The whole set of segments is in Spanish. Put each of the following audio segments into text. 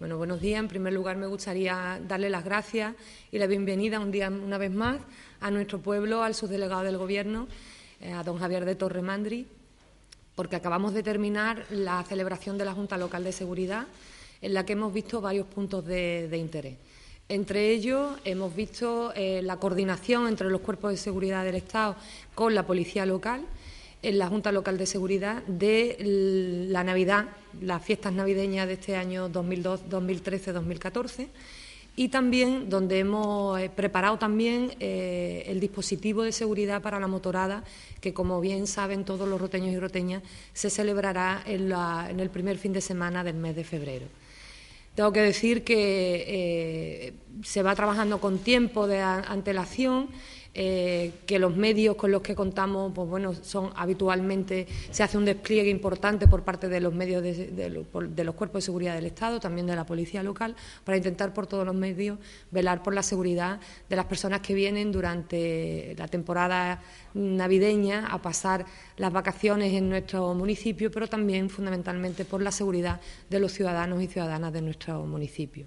Bueno, buenos días. En primer lugar, me gustaría darle las gracias y la bienvenida un día, una vez más, a nuestro pueblo, al subdelegado del Gobierno, eh, a don Javier de Torremandri, porque acabamos de terminar la celebración de la Junta Local de Seguridad, en la que hemos visto varios puntos de, interés. Entre ellos, hemos visto eh, la coordinación entre los cuerpos de seguridad del Estado con la policía local en la Junta Local de Seguridad de la Navidad, las fiestas navideñas de este año 2002, 2013, 2014 y también donde hemos eh, preparado también eh, el dispositivo de seguridad para la motorada, que como bien saben todos los roteños y roteñas, se celebrará en, el primer fin de semana del mes de febrero. Tengo que decir que eh, se va trabajando con tiempo de antelación eh, que los medios con los que contamos, pues bueno, son habitualmente, se hace un despliegue importante por parte de los medios de, de, los cuerpos de seguridad del Estado, también de la policía local, para intentar por todos los medios velar por la seguridad de las personas que vienen durante la temporada navideña a pasar las vacaciones en nuestro municipio, pero también fundamentalmente por la seguridad de los ciudadanos y ciudadanas de nuestro municipio.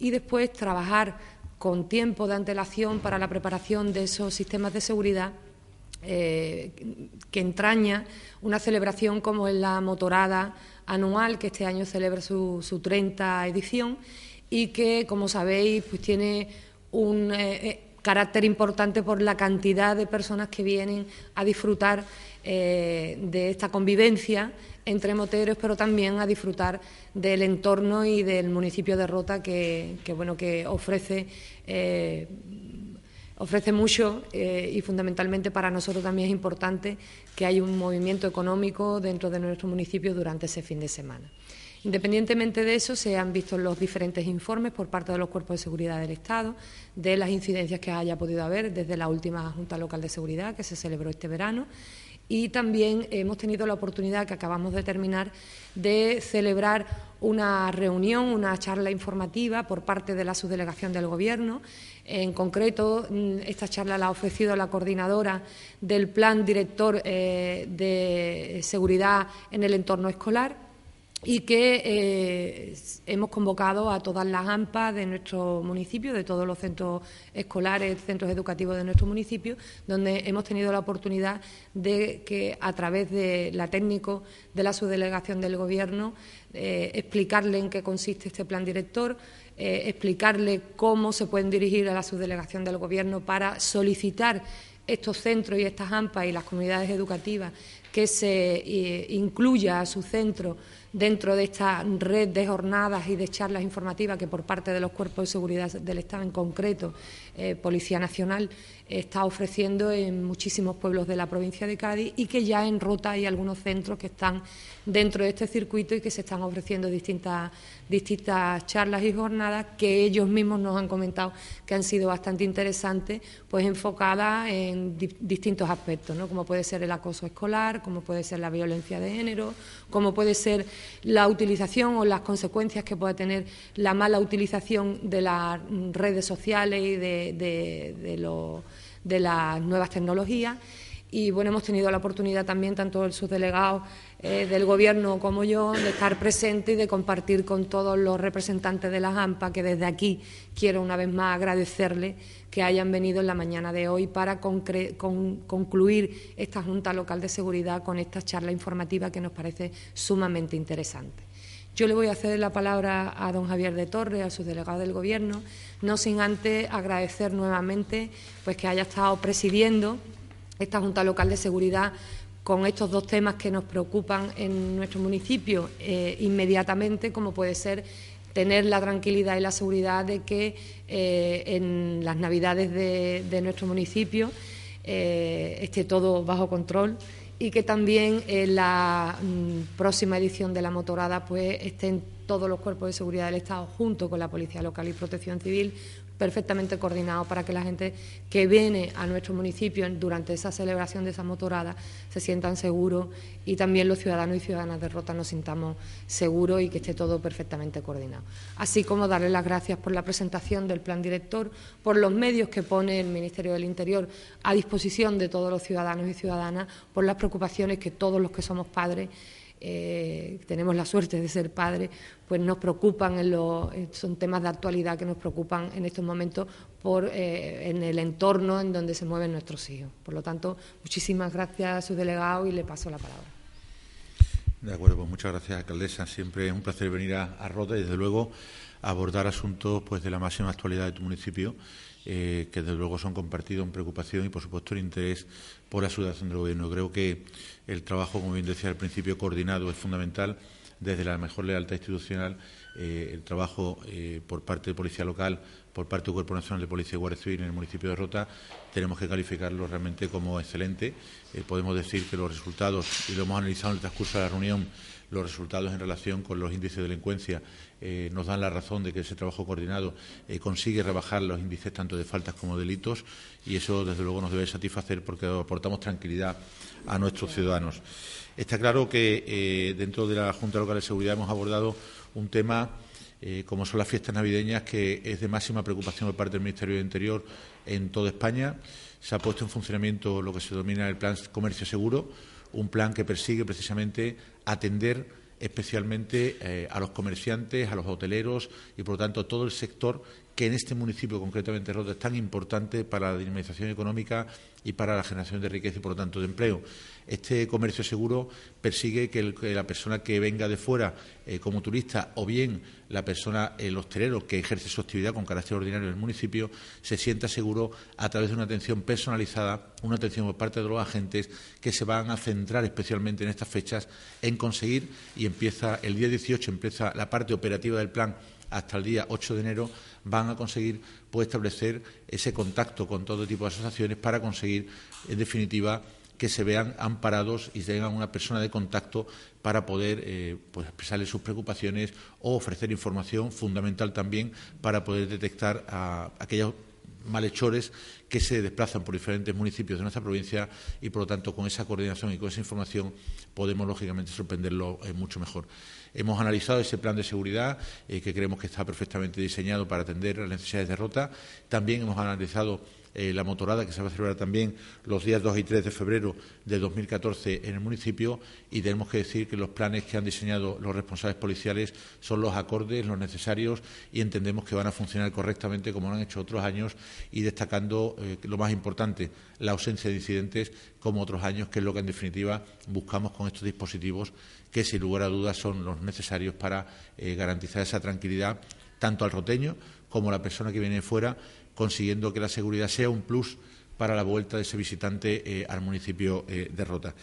Y después trabajar con tiempo de antelación para la preparación de esos sistemas de seguridad eh, que entraña una celebración como es la motorada anual, que este año celebra su, su 30 edición y que, como sabéis, pues tiene un, eh, eh, carácter importante por la cantidad de personas que vienen a disfrutar eh, de esta convivencia entre moteros, pero también a disfrutar del entorno y del municipio de Rota, que, bueno, que ofrece, eh, ofrece mucho eh, y fundamentalmente para nosotros también es importante que haya un movimiento económico dentro de nuestro municipio durante ese fin de semana. Independientemente de eso, se han visto los diferentes informes por parte de los cuerpos de seguridad del Estado de las incidencias que haya podido haber desde la última Junta Local de Seguridad que se celebró este verano y también hemos tenido la oportunidad que acabamos de terminar de celebrar una reunión, una charla informativa por parte de la subdelegación del Gobierno. En concreto, mm, esta charla la ha ofrecido la coordinadora del Plan Director eh, de Seguridad en el Entorno Escolar y que eh, hemos convocado a todas las AMPA de nuestro municipio, de todos los centros escolares, centros educativos de nuestro municipio, donde hemos tenido la oportunidad de que a través de la técnico de la subdelegación del Gobierno eh, explicarle en qué consiste este plan director, eh, explicarle cómo se pueden dirigir a la subdelegación del Gobierno para solicitar estos centros y estas AMPA y las comunidades educativas que se eh, incluya a su centro dentro de esta red de jornadas y de charlas informativas que por parte de los cuerpos de seguridad del Estado, en concreto eh, Policía Nacional, está ofreciendo en muchísimos pueblos de la provincia de Cádiz y que ya en Rota hay algunos centros que están dentro de este circuito y que se están ofreciendo distintas, distintas charlas y jornadas que ellos mismos nos han comentado que han sido bastante interesantes, pues enfocadas en distintos aspectos, ¿no? como puede ser el acoso escolar, como puede ser la violencia de género, como puede ser la utilización o las consecuencias que pueda tener la mala utilización de las redes sociales y de, de las nuevas tecnologías. Y bueno, hemos tenido la oportunidad también, tanto el subdelegado eh, del Gobierno como yo, de estar presente y de compartir con todos los representantes de la AMPA, que desde aquí quiero una vez más agradecerles que hayan venido en la mañana de hoy para concluir esta Junta Local de Seguridad con esta charla informativa que nos parece sumamente interesante. Yo le voy a ceder la palabra a don Javier de Torres, a su delegado del Gobierno, no sin antes agradecer nuevamente pues, que haya estado presidiendo esta Junta Local de Seguridad con estos dos temas que nos preocupan en nuestro municipio eh, inmediatamente, como puede ser tener la tranquilidad y la seguridad de que eh, en las navidades de, nuestro municipio eh, esté todo bajo control y que también en la mm, próxima edición de la motorada pues estén todos los cuerpos de seguridad del Estado junto con la Policía Local y Protección Civil perfectamente coordinado para que la gente que viene a nuestro municipio durante esa celebración de esa motorada se sientan seguros y también los ciudadanos y ciudadanas de Rota nos sintamos seguros y que esté todo perfectamente coordinado. Así como darle las gracias por la presentación del plan director, por los medios que pone el Ministerio del Interior a disposición de todos los ciudadanos y ciudadanas, por las preocupaciones que todos los que somos padres eh, tenemos la suerte de ser padres, pues nos preocupan, eh, son temas de actualidad que nos preocupan en estos momentos por, eh, en el entorno en donde se mueven nuestros hijos. Por lo tanto, muchísimas gracias a su delegado y le paso la palabra. De acuerdo, pues muchas gracias, alcaldesa. Siempre es un placer venir a, roda Rota y, desde luego, abordar asuntos pues de la máxima actualidad de tu municipio, eh, que desde luego son compartidos en preocupación y, por supuesto, en interés por la asociación del Gobierno. Creo que el trabajo, como bien decía al principio, coordinado es fundamental desde la mejor lealtad institucional eh, el trabajo eh, por parte de Policía Local, por parte del Cuerpo Nacional de Policía y Guardia Civil en el municipio de Rota, tenemos que calificarlo realmente como excelente. Eh, podemos decir que los resultados, y lo hemos analizado en el transcurso de la reunión, los resultados en relación con los índices de delincuencia nos dan la razón de que ese trabajo coordinado consigue rebajar los índices tanto de faltas como de delitos y eso desde luego nos debe satisfacer porque aportamos tranquilidad a nuestros ciudadanos. Está claro que dentro de la Junta Local de Seguridad hemos abordado un tema eh, como son las fiestas navideñas, que es de máxima preocupación por parte del Ministerio de Interior en toda España. Se ha puesto en funcionamiento lo que se denomina el Plan Comercio Seguro, un plan que persigue precisamente atender especialmente eh, a los comerciantes, a los hoteleros y, por lo tanto, todo el sector que en este municipio, concretamente Roto, es tan importante para la dinamización económica y para la generación de riqueza y, por lo tanto, de empleo. Este comercio seguro persigue que, la persona que venga de fuera eh, como turista o bien la persona, el hostelero, que ejerce su actividad con carácter ordinario en el municipio, se sienta seguro a través de una atención personalizada, una atención por parte de los agentes que se van a centrar especialmente en estas fechas en conseguir, y empieza el día 18, empieza la parte operativa del plan hasta el día 8 de enero van a conseguir pues, establecer ese contacto con todo tipo de asociaciones para conseguir, en definitiva, que se vean amparados y tengan una persona de contacto para poder eh, pues, expresarles sus preocupaciones o ofrecer información fundamental también para poder detectar a aquellas malhechores que se desplazan por diferentes municipios de nuestra provincia y, por lo tanto, con esa coordinación y con esa información podemos, lógicamente, sorprenderlo eh, mucho mejor. Hemos analizado ese plan de seguridad eh, que creemos que está perfectamente diseñado para atender las necesidades de rota. También hemos analizado eh, la motorada que se va a celebrar también los días 2 y 3 de febrero de 2014 en el municipio y tenemos que decir que los planes que han diseñado los responsables policiales son los acordes, los necesarios y entendemos que van a funcionar correctamente como lo han hecho otros años y destacando eh, lo más importante, la ausencia de incidentes como otros años, que es lo que en definitiva buscamos con estos dispositivos que sin lugar a dudas son los necesarios para eh, garantizar esa tranquilidad tanto al roteño como a la persona que viene fuera consiguiendo que la seguridad sea un plus para la vuelta de ese visitante eh, al municipio eh, de Rota.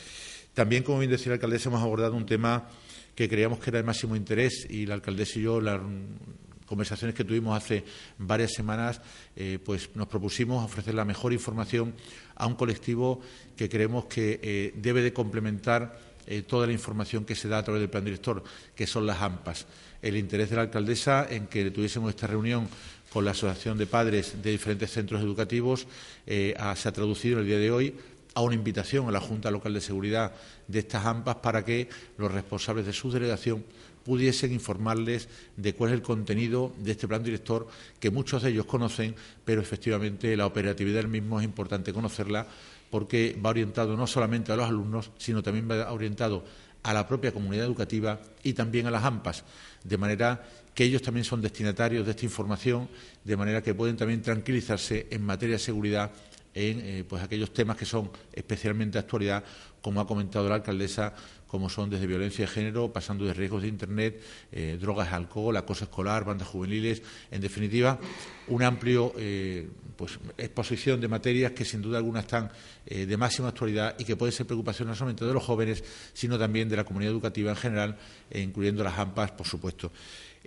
También, como bien decía la alcaldesa, hemos abordado un tema que creíamos que era de máximo interés y la alcaldesa y yo, en las conversaciones que tuvimos hace varias semanas, eh, pues nos propusimos ofrecer la mejor información a un colectivo que creemos que debe de complementar toda la información que se da a través del plan director, que son las AMPAs. El interés de la alcaldesa en que tuviésemos esta reunión con la Asociación de Padres de diferentes centros educativos, eh, se ha traducido en el día de hoy a una invitación a la Junta Local de Seguridad de estas AMPAs para que los responsables de su delegación pudiesen informarles de cuál es el contenido de este plan director, que muchos de ellos conocen, pero efectivamente la operatividad del mismo es importante conocerla porque va orientado no solamente a los alumnos, sino también va orientado a la propia comunidad educativa y también a las AMPAs, de manera que ellos también son destinatarios de esta información, de manera que pueden también tranquilizarse en materia de seguridad en eh, pues aquellos temas que son especialmente de actualidad, como ha comentado la alcaldesa, como son desde violencia de género, pasando de riesgos de Internet, eh, drogas, alcohol, acoso escolar, bandas juveniles, en definitiva, una amplio eh, pues, exposición de materias que sin duda alguna están de máxima actualidad y que pueden ser preocupación no solamente de los jóvenes, sino también de la comunidad educativa en general, incluyendo las AMPAs, por supuesto.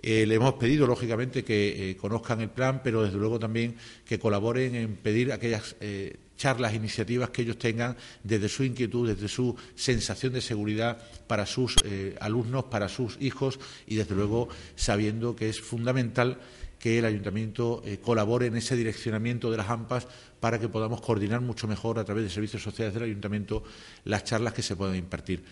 Eh, le hemos pedido, lógicamente, que eh, conozcan el plan, pero desde luego también que colaboren en pedir aquellas charlas eh, charlas, iniciativas que ellos tengan desde su inquietud, desde su sensación de seguridad para sus alumnos, para sus hijos y, desde luego, sabiendo que es fundamental que el ayuntamiento colabore en ese direccionamiento de las AMPAs para que podamos coordinar mucho mejor a través de servicios sociales del ayuntamiento las charlas que se puedan impartir.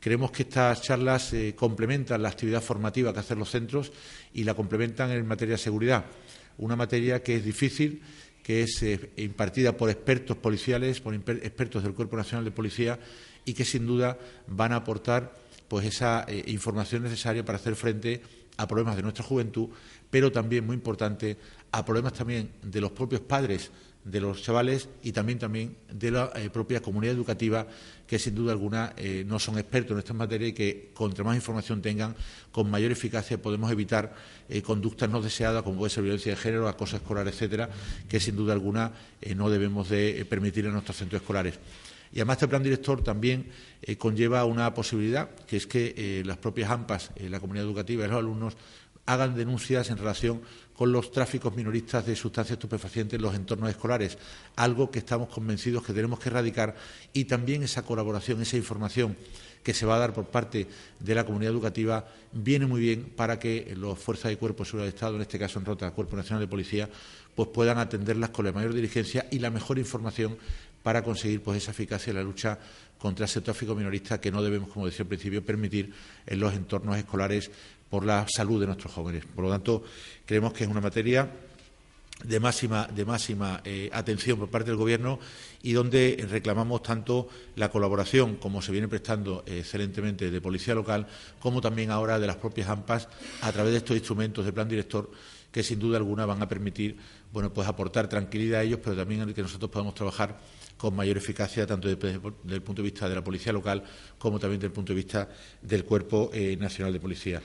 Creemos que estas charlas eh, complementan la actividad formativa que hacen los centros y la complementan en materia de seguridad, una materia que es difícil, que es eh, impartida por expertos policiales, por expertos del Cuerpo Nacional de Policía y que sin duda van a aportar pues esa eh, información necesaria para hacer frente a problemas de nuestra juventud, pero también muy importante a problemas también de los propios padres de los chavales y también también de la eh, propia comunidad educativa que sin duda alguna eh, no son expertos en estas materias y que contra más información tengan con mayor eficacia podemos evitar eh, conductas no deseadas como puede ser violencia de género, acoso escolar, etcétera, que sin duda alguna no debemos de permitir en nuestros centros escolares. Y además este plan director también conlleva una posibilidad, que es que las propias AMPAs, la comunidad educativa y los alumnos hagan denuncias en relación con los tráficos minoristas de sustancias estupefacientes en los entornos escolares, algo que estamos convencidos que tenemos que erradicar y también esa colaboración, esa información que se va a dar por parte de la comunidad educativa viene muy bien para que los fuerzas de cuerpos de seguridad del Estado, en este caso en Rota, Cuerpo Nacional de Policía, pues puedan atenderlas con la mayor diligencia y la mejor información para conseguir pues esa eficacia en la lucha contra ese tráfico minorista que no debemos, como decía al principio, permitir en los entornos escolares por la salud de nuestros jóvenes. Por lo tanto, creemos que es una materia de máxima, eh, atención por parte del Gobierno y donde reclamamos tanto la colaboración, como se viene prestando excelentemente de Policía Local, como también ahora de las propias AMPAs a través de estos instrumentos de plan director que sin duda alguna van a permitir bueno, pues aportar tranquilidad a ellos, pero también que nosotros podamos trabajar con mayor eficacia, tanto desde, el punto de vista de la policía local como también desde el punto de vista del Cuerpo eh, Nacional de Policía.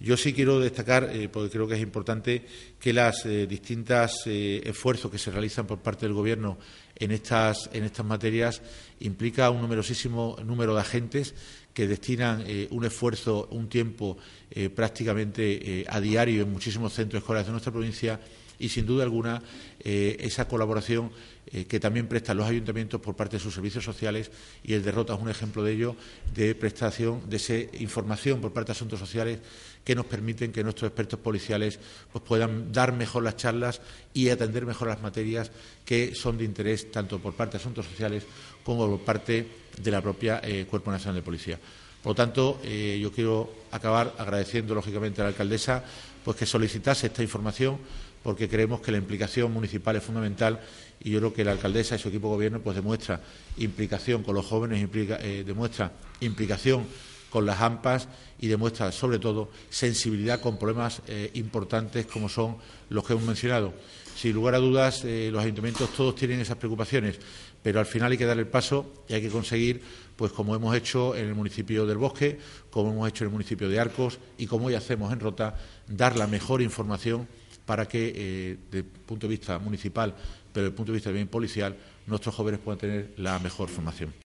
Yo sí quiero destacar, eh, porque creo que es importante, que los eh, distintos esfuerzos que se realizan por parte del Gobierno en estas, en estas materias implica un numerosísimo número de agentes que destinan eh, un esfuerzo, un tiempo eh, prácticamente eh, a diario en muchísimos centros escolares de nuestra provincia y sin duda alguna eh, esa colaboración eh, que también prestan los ayuntamientos por parte de sus servicios sociales y el derrota es un ejemplo de ello, de prestación de esa información por parte de asuntos sociales que nos permiten que nuestros expertos policiales pues, puedan dar mejor las charlas y atender mejor las materias que son de interés tanto por parte de asuntos sociales como por parte de la propia eh, Cuerpo Nacional de Policía. Por lo tanto, yo quiero acabar agradeciendo lógicamente a la alcaldesa pues que solicitase esta información porque creemos que la implicación municipal es fundamental y yo creo que la alcaldesa y su equipo de gobierno pues, demuestra implicación con los jóvenes, eh, demuestra implicación con las AMPAs y demuestra, sobre todo, sensibilidad con problemas eh, importantes como son los que hemos mencionado. Sin lugar a dudas, eh, los ayuntamientos todos tienen esas preocupaciones, pero al final hay que dar el paso y hay que conseguir, pues como hemos hecho en el municipio del Bosque, como hemos hecho en el municipio de Arcos y como hoy hacemos en Rota, dar la mejor información para que, desde eh, el punto de vista municipal, pero desde el punto de vista también policial, nuestros jóvenes puedan tener la mejor formación.